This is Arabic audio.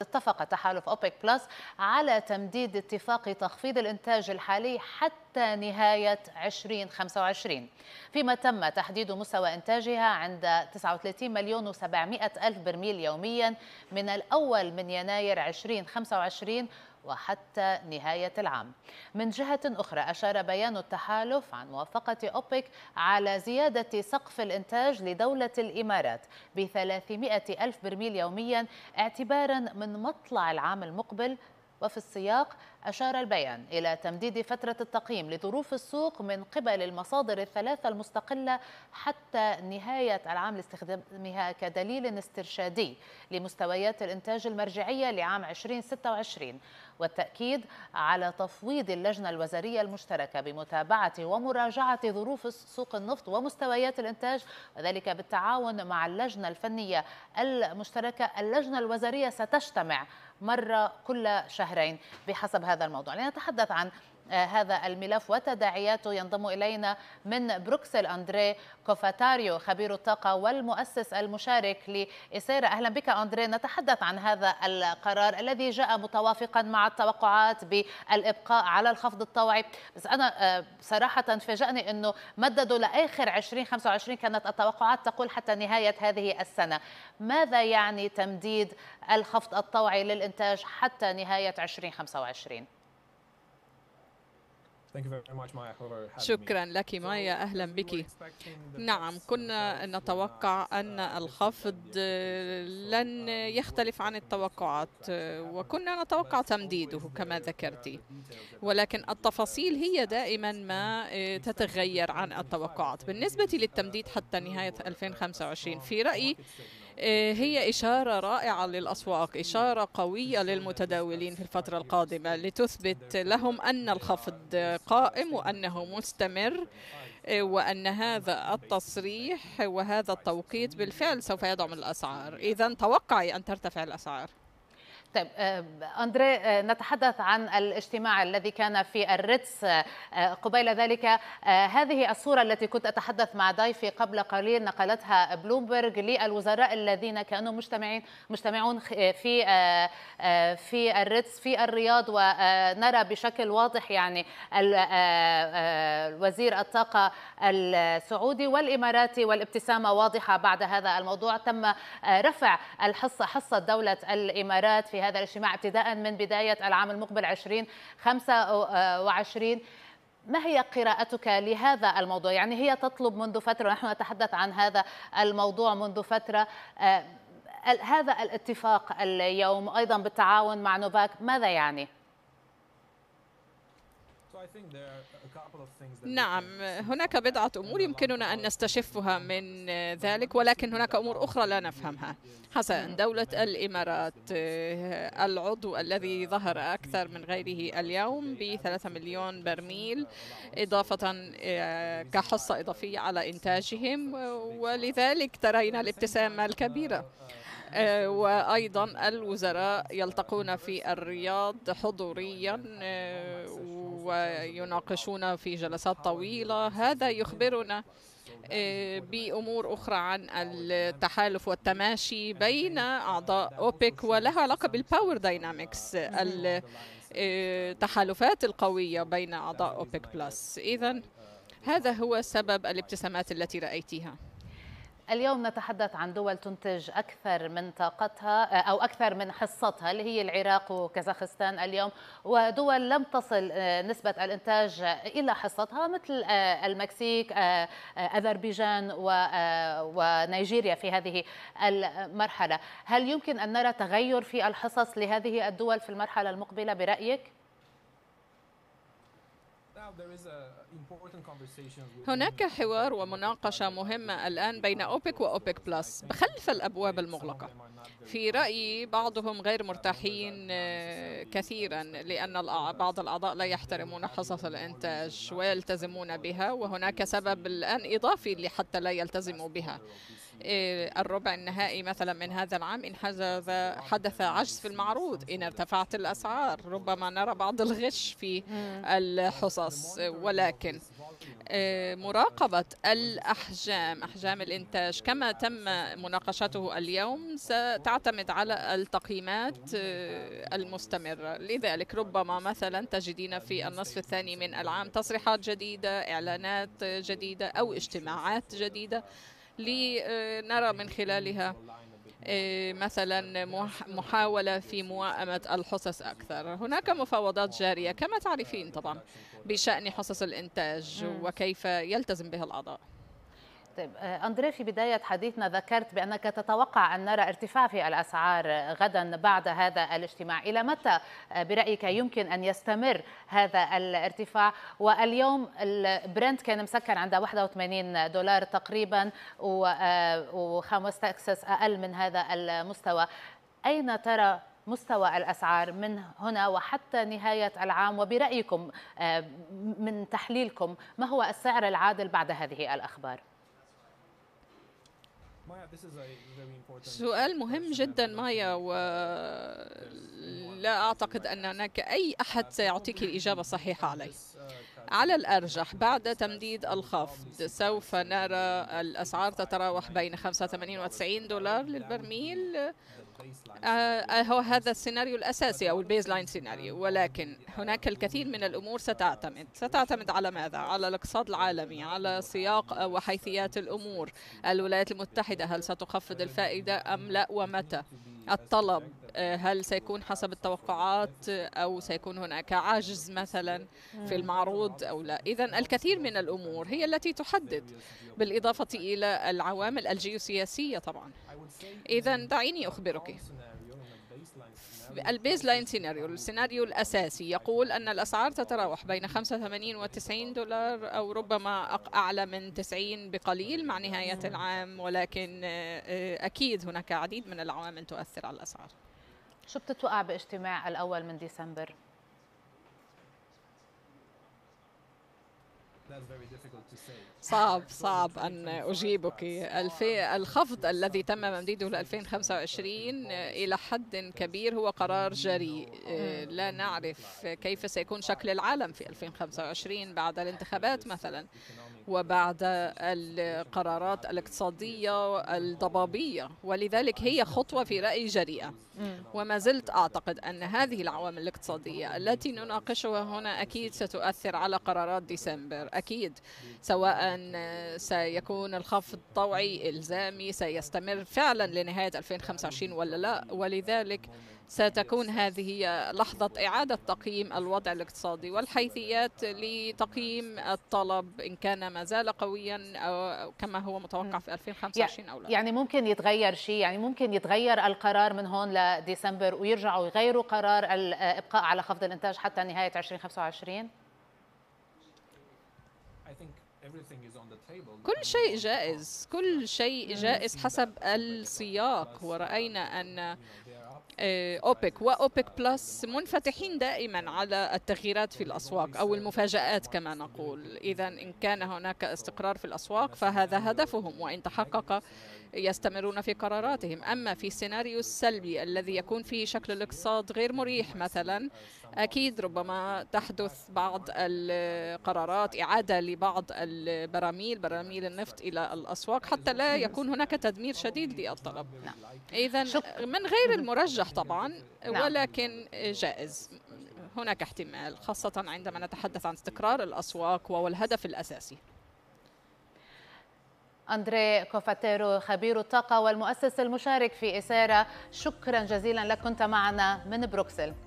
اتفق تحالف أوبك بلس على تمديد اتفاق تخفيض الإنتاج الحالي حتى حتى نهاية 2025 فيما تم تحديد مستوى إنتاجها عند 39 مليون و700 ألف برميل يوميا من الأول من يناير 2025 وحتى نهاية العام من جهة أخرى أشار بيان التحالف عن موافقة أوبك على زيادة سقف الإنتاج لدولة الإمارات ب 300 ألف برميل يوميا اعتبارا من مطلع العام المقبل وفي السياق أشار البيان إلى تمديد فترة التقييم لظروف السوق من قبل المصادر الثلاثة المستقلة حتى نهاية العام لاستخدامها كدليل استرشادي لمستويات الإنتاج المرجعية لعام 2026 والتأكيد على تفويض اللجنة الوزارية المشتركة بمتابعة ومراجعة ظروف سوق النفط ومستويات الإنتاج وذلك بالتعاون مع اللجنة الفنية المشتركة اللجنة الوزارية ستجتمع مرة كل شهرين بحسب هذا هذا الموضوع لنتحدث عن هذا الملف وتداعياته ينضم إلينا من بروكسل أندري كوفاتاريو خبير الطاقة والمؤسس المشارك لإسيرا أهلا بك أندري نتحدث عن هذا القرار الذي جاء متوافقا مع التوقعات بالإبقاء على الخفض الطوعي بس أنا آه، صراحة فاجأني أنه مددوا لآخر 2025 كانت التوقعات تقول حتى نهاية هذه السنة ماذا يعني تمديد الخفض الطوعي للإنتاج حتى نهاية 2025 شكرا لك مايا أهلا بك نعم كنا نتوقع أن الخفض لن um, يختلف عن التوقعات وكنا نتوقع تمديده كما ذكرت ولكن التفاصيل هي دائما ما آه، تتغير عن التوقعات بالنسبة للتمديد حتى نهاية 2025 في رأيي آه، هي إشارة رائعة للأسواق إشارة قوية للمتداولين في الفترة القادمة لتثبت لهم أن الخفض قائم وأنه مستمر آه، وأن هذا التصريح وهذا التوقيت بالفعل سوف يدعم الأسعار إذا توقعي أن ترتفع الأسعار طيب آه، أندري آه، نتحدث عن الاجتماع الذي كان في الريتس آه، قبيل ذلك هذه الصورة التي كنت أتحدث مع ضيفي قبل قليل نقلتها بلومبرغ للوزراء الذين كانوا مجتمعين مجتمعون في في الريتس في الرياض ونرى بشكل واضح يعني وزير الطاقة السعودي والإماراتي والابتسامة واضحة بعد هذا الموضوع تم رفع الحصة حصة دولة الإمارات في هذا الاجتماع ابتداء من بداية العام المقبل 2025 آه، ما هي قراءتك لهذا الموضوع؟ يعني هي تطلب منذ فترة ونحن نتحدث عن هذا الموضوع منذ فترة آه، هذا الاتفاق اليوم أيضا بالتعاون مع نوفاك ماذا يعني؟ نعم هناك بضعة أمور يمكننا أن نستشفها من ذلك ولكن هناك أمور أخرى لا نفهمها حسنا دولة الإمارات آه، العضو الذي ظهر أكثر من غيره اليوم بثلاثة مليون برميل إضافة آه، كحصة إضافية على إنتاجهم ولذلك ترين الابتسامة الكبيرة آه، وأيضا الوزراء يلتقون في الرياض حضوريا ويناقشون في جلسات طويلة هذا يخبرنا آه، بأمور أخرى عن التحالف والتماشي بين أعضاء أوبك ولها علاقة بالباور داينامكس التحالفات آه، القوية بين أعضاء أوبك بلس إذا هذا هو سبب الابتسامات التي رأيتها اليوم نتحدث عن دول تنتج أكثر من طاقتها آه، أو أكثر من حصتها اللي هي العراق وكازاخستان اليوم ودول لم تصل آه، نسبة الإنتاج إلى حصتها مثل آه، المكسيك أذربيجان ونيجيريا في هذه المرحلة هل يمكن أن نرى تغير في الحصص لهذه الدول في المرحلة المقبلة برأيك؟ هناك حوار ومناقشة مهمة الآن بين أوبك وأوبك بلس خلف الأبواب المغلقة في رأيي بعضهم غير مرتاحين آه، كثيرا لأن بعض الأعضاء لا يحترمون حصص الإنتاج ويلتزمون بها وهناك سبب الآن إضافي لحتى لا يلتزموا بها إيه، الربع النهائي مثلا من هذا العام إن حدث حدث عجز في المعروض إن ارتفعت الأسعار ربما نرى بعض الغش في الحصص ولكن إيه، مراقبة الأحجام أحجام الإنتاج كما تم مناقشته اليوم ستعتمد على التقييمات إيه، المستمرة لذلك ربما مثلا تجدين في النصف الثاني من العام تصريحات جديدة إعلانات جديدة أو اجتماعات جديدة لنرى من خلالها آه، مثلا محاولة في موائمة الحصص أكثر هناك مفاوضات جارية كما تعرفين طبعا بشأن حصص الإنتاج وكيف يلتزم بها الأعضاء طيب آه، أندريه في بداية حديثنا ذكرت بأنك تتوقع أن نرى ارتفاع في الأسعار غدا بعد هذا الاجتماع إلى متى آه، برأيك يمكن أن يستمر هذا الارتفاع واليوم البرنت كان مسكر عند 81 دولار تقريبا آه، وخامس تكساس أقل من هذا المستوى أين ترى مستوى الأسعار من هنا وحتى نهاية العام وبرأيكم من تحليلكم ما هو السعر العادل بعد هذه الأخبار؟ سؤال مهم جدا مايا ولا أعتقد أن هناك أي أحد uh, سيعطيك الإجابة الصحيحة عليه uh, على الأرجح بعد تمديد الخفض سوف نرى الأسعار تتراوح بين 85 و90 دولار للبرميل آه، آه، هو هذا السيناريو الأساسي أو البيز لاين سيناريو ولكن هناك الكثير من الأمور ستعتمد ستعتمد على ماذا؟ على الاقتصاد العالمي على سياق وحيثيات الأمور الولايات المتحدة هل ستخفض الفائدة أم لا ومتى الطلب هل سيكون حسب التوقعات أو سيكون هناك عجز مثلا في المعروض أو لا إذا الكثير من الأمور هي التي تحدد بالإضافة إلى العوامل الجيوسياسية طبعا إذا دعيني أخبرك البيز لاين سيناريو السيناريو الأساسي يقول أن الأسعار تتراوح بين 85 و 90 دولار أو ربما أعلى من 90 بقليل مع نهاية العام ولكن آه، آه، أكيد هناك العديد من العوامل تؤثر على الأسعار شو بتتوقع باجتماع الأول من ديسمبر؟ صعب صعب أن أجيبك الخفض الذي تم ممديده ل 2025 إلى حد كبير هو قرار جريء لا نعرف كيف سيكون شكل العالم في 2025 بعد الانتخابات مثلا وبعد القرارات الاقتصادية الضبابية ولذلك هي خطوة في رأيي جريئة وما زلت أعتقد أن هذه العوامل الاقتصادية التي نناقشها هنا أكيد ستؤثر على قرارات ديسمبر أكيد سواء آه، سيكون الخفض طوعي إلزامي سيستمر فعلا لنهاية 2025 ولا لا ولذلك ستكون هذه لحظة إعادة تقييم الوضع الاقتصادي والحيثيات لتقييم الطلب إن كان ما زال قويا أو كما هو متوقع في 2025 أو لا يعني ممكن يتغير شيء يعني ممكن يتغير القرار من هون لديسمبر ويرجعوا يغيروا قرار الإبقاء آه، على خفض الإنتاج حتى نهاية 2025 كل شيء جائز كل شيء جائز حسب السياق ورأينا uh, أن أوبك وأوبك بلس منفتحين دائما على التغييرات في الأسواق أو المفاجآت كما نقول إذا إن كان هناك استقرار في الأسواق فهذا هدفهم وإن تحقق يستمرون في قراراتهم أما في السيناريو السلبي الذي يكون فيه شكل الاقتصاد غير مريح مثلا أكيد ربما تحدث بعض القرارات إعادة لبعض البراميل براميل النفط إلى الأسواق حتى لا يكون هناك تدمير شديد للطلب إذا نعم. من غير المرجح طبعا نعم. ولكن جائز هناك احتمال خاصة عندما نتحدث عن استقرار الأسواق وهو الهدف الأساسي أندري كوفاتيرو خبير الطاقة والمؤسس المشارك في إسارة شكرا جزيلا لك كنت معنا من بروكسل